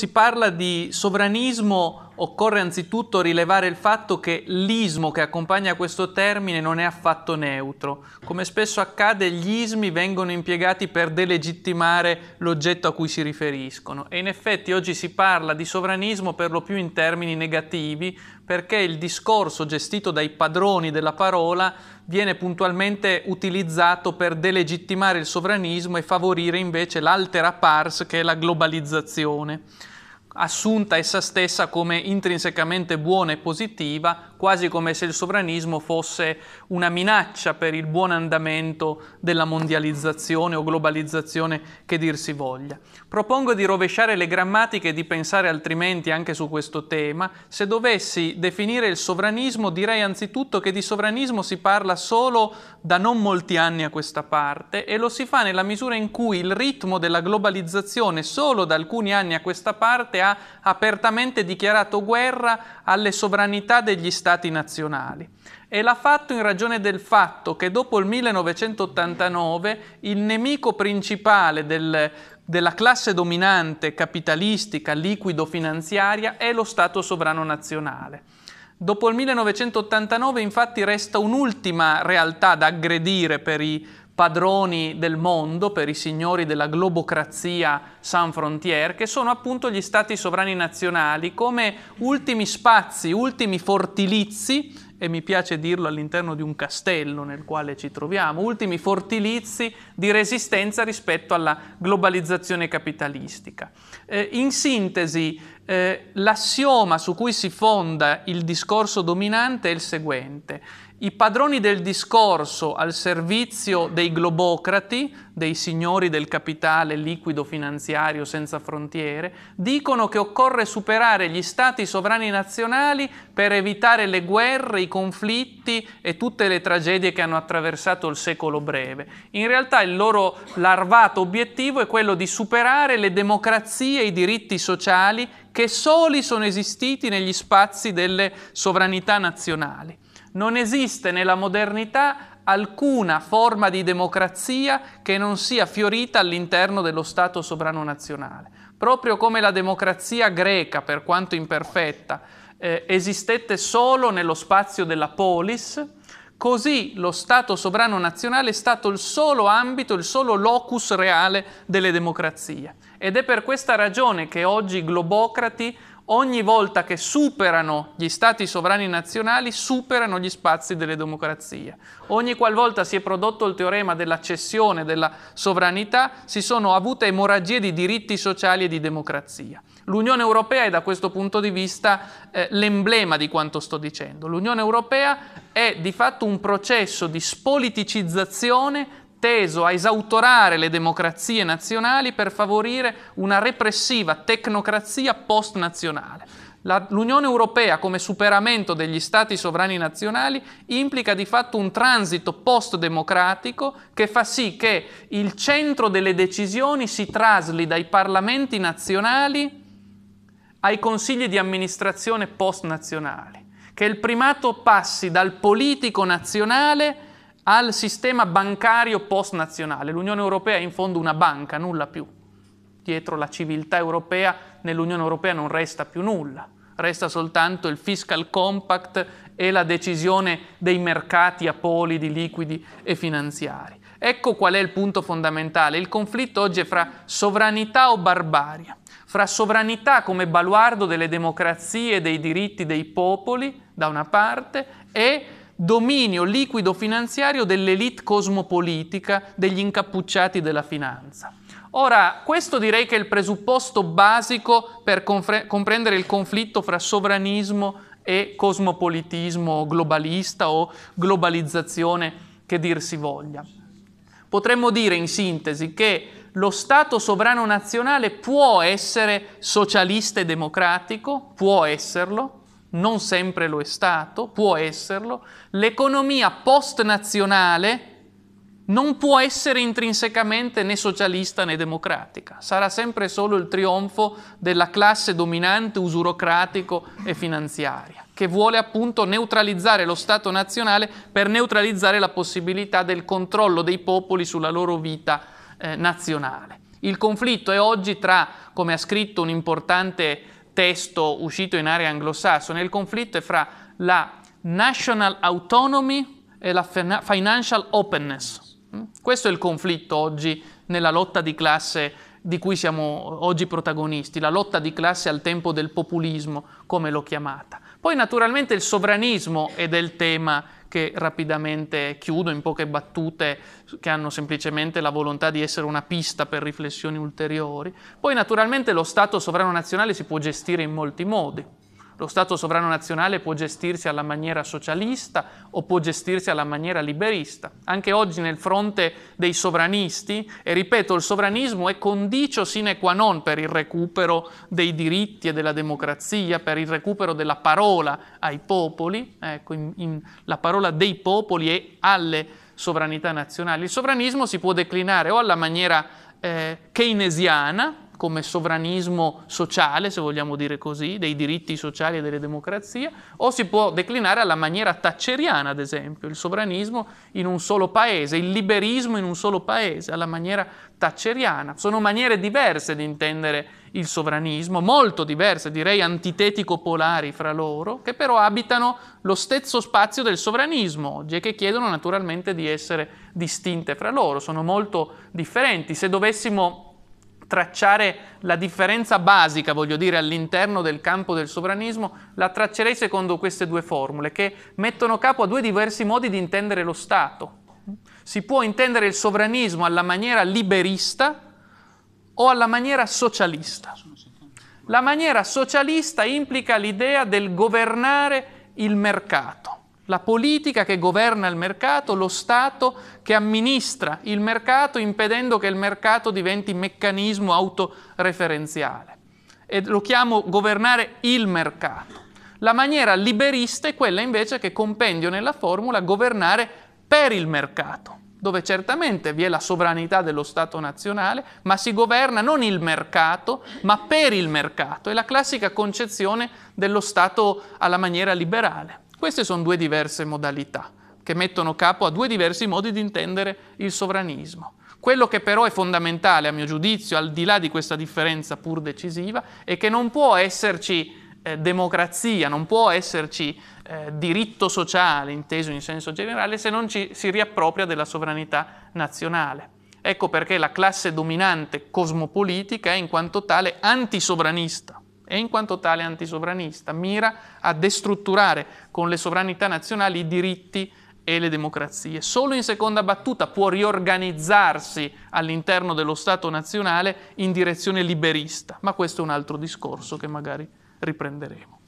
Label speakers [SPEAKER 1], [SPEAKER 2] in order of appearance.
[SPEAKER 1] si parla di sovranismo occorre anzitutto rilevare il fatto che l'ismo che accompagna questo termine non è affatto neutro. Come spesso accade, gli ismi vengono impiegati per delegittimare l'oggetto a cui si riferiscono e in effetti oggi si parla di sovranismo per lo più in termini negativi perché il discorso gestito dai padroni della parola viene puntualmente utilizzato per delegittimare il sovranismo e favorire invece l'altera pars che è la globalizzazione assunta essa stessa come intrinsecamente buona e positiva, quasi come se il sovranismo fosse una minaccia per il buon andamento della mondializzazione o globalizzazione che dir si voglia. Propongo di rovesciare le grammatiche e di pensare altrimenti anche su questo tema. Se dovessi definire il sovranismo, direi anzitutto che di sovranismo si parla solo da non molti anni a questa parte e lo si fa nella misura in cui il ritmo della globalizzazione solo da alcuni anni a questa parte ha apertamente dichiarato guerra alle sovranità degli Stati nazionali e l'ha fatto in ragione del fatto che dopo il 1989 il nemico principale del, della classe dominante capitalistica liquido-finanziaria è lo Stato sovrano nazionale. Dopo il 1989 infatti resta un'ultima realtà da aggredire per i padroni del mondo, per i signori della globocrazia sans frontier, che sono appunto gli stati sovrani nazionali come ultimi spazi, ultimi fortilizi e mi piace dirlo all'interno di un castello nel quale ci troviamo, ultimi fortilizi di resistenza rispetto alla globalizzazione capitalistica. Eh, in sintesi, eh, l'assioma su cui si fonda il discorso dominante è il seguente i padroni del discorso al servizio dei globocrati, dei signori del capitale liquido finanziario senza frontiere, dicono che occorre superare gli stati sovrani nazionali per evitare le guerre, i conflitti e tutte le tragedie che hanno attraversato il secolo breve. In realtà il loro larvato obiettivo è quello di superare le democrazie e i diritti sociali che soli sono esistiti negli spazi delle sovranità nazionali. Non esiste nella modernità alcuna forma di democrazia che non sia fiorita all'interno dello Stato sovrano nazionale. Proprio come la democrazia greca, per quanto imperfetta, eh, esistette solo nello spazio della polis, così lo Stato sovrano nazionale è stato il solo ambito, il solo locus reale delle democrazie. Ed è per questa ragione che oggi i globocrati ogni volta che superano gli stati sovrani nazionali, superano gli spazi delle democrazie. Ogni qualvolta si è prodotto il teorema della cessione della sovranità, si sono avute emorragie di diritti sociali e di democrazia. L'Unione Europea è da questo punto di vista eh, l'emblema di quanto sto dicendo. L'Unione Europea è di fatto un processo di spoliticizzazione teso a esautorare le democrazie nazionali per favorire una repressiva tecnocrazia post-nazionale. La, L'Unione Europea come superamento degli stati sovrani nazionali implica di fatto un transito post-democratico che fa sì che il centro delle decisioni si trasli dai parlamenti nazionali ai consigli di amministrazione post-nazionali, che il primato passi dal politico nazionale al sistema bancario post-nazionale. L'Unione Europea è in fondo una banca, nulla più. Dietro la civiltà europea nell'Unione Europea non resta più nulla, resta soltanto il fiscal compact e la decisione dei mercati a poli di liquidi e finanziari. Ecco qual è il punto fondamentale. Il conflitto oggi è fra sovranità o barbarie, fra sovranità come baluardo delle democrazie e dei diritti dei popoli, da una parte, e dominio liquido finanziario dell'elite cosmopolitica, degli incappucciati della finanza. Ora, questo direi che è il presupposto basico per comprendere il conflitto fra sovranismo e cosmopolitismo globalista o globalizzazione che dir si voglia. Potremmo dire in sintesi che lo Stato sovrano nazionale può essere socialista e democratico, può esserlo, non sempre lo è stato, può esserlo, l'economia post-nazionale non può essere intrinsecamente né socialista né democratica, sarà sempre solo il trionfo della classe dominante usurocratico e finanziaria, che vuole appunto neutralizzare lo Stato nazionale per neutralizzare la possibilità del controllo dei popoli sulla loro vita eh, nazionale. Il conflitto è oggi tra, come ha scritto un importante testo uscito in area anglosassone, il conflitto è fra la national autonomy e la financial openness. Mm? Questo è il conflitto oggi nella lotta di classe di cui siamo oggi protagonisti, la lotta di classe al tempo del populismo, come l'ho chiamata. Poi naturalmente il sovranismo è del tema che rapidamente chiudo in poche battute che hanno semplicemente la volontà di essere una pista per riflessioni ulteriori. Poi naturalmente lo Stato sovrano nazionale si può gestire in molti modi. Lo Stato sovrano nazionale può gestirsi alla maniera socialista o può gestirsi alla maniera liberista. Anche oggi nel fronte dei sovranisti, e ripeto, il sovranismo è condicio sine qua non per il recupero dei diritti e della democrazia, per il recupero della parola ai popoli, ecco, in, in, la parola dei popoli e alle sovranità nazionali. Il sovranismo si può declinare o alla maniera eh, keynesiana, come sovranismo sociale, se vogliamo dire così, dei diritti sociali e delle democrazie, o si può declinare alla maniera tacceriana, ad esempio, il sovranismo in un solo paese, il liberismo in un solo paese, alla maniera tacceriana. Sono maniere diverse di intendere il sovranismo, molto diverse, direi antitetico-polari fra loro, che però abitano lo stesso spazio del sovranismo oggi e che chiedono naturalmente di essere distinte fra loro, sono molto differenti. Se dovessimo tracciare la differenza basica, voglio dire, all'interno del campo del sovranismo, la traccerei secondo queste due formule che mettono capo a due diversi modi di intendere lo Stato. Si può intendere il sovranismo alla maniera liberista o alla maniera socialista. La maniera socialista implica l'idea del governare il mercato la politica che governa il mercato, lo Stato che amministra il mercato impedendo che il mercato diventi meccanismo autoreferenziale. E lo chiamo governare il mercato. La maniera liberista è quella invece che compendio nella formula governare per il mercato, dove certamente vi è la sovranità dello Stato nazionale, ma si governa non il mercato, ma per il mercato. È la classica concezione dello Stato alla maniera liberale. Queste sono due diverse modalità che mettono capo a due diversi modi di intendere il sovranismo. Quello che però è fondamentale, a mio giudizio, al di là di questa differenza pur decisiva, è che non può esserci eh, democrazia, non può esserci eh, diritto sociale, inteso in senso generale, se non ci si riappropria della sovranità nazionale. Ecco perché la classe dominante cosmopolitica è in quanto tale antisovranista e in quanto tale antisovranista, mira a destrutturare con le sovranità nazionali i diritti e le democrazie. Solo in seconda battuta può riorganizzarsi all'interno dello Stato nazionale in direzione liberista, ma questo è un altro discorso che magari riprenderemo.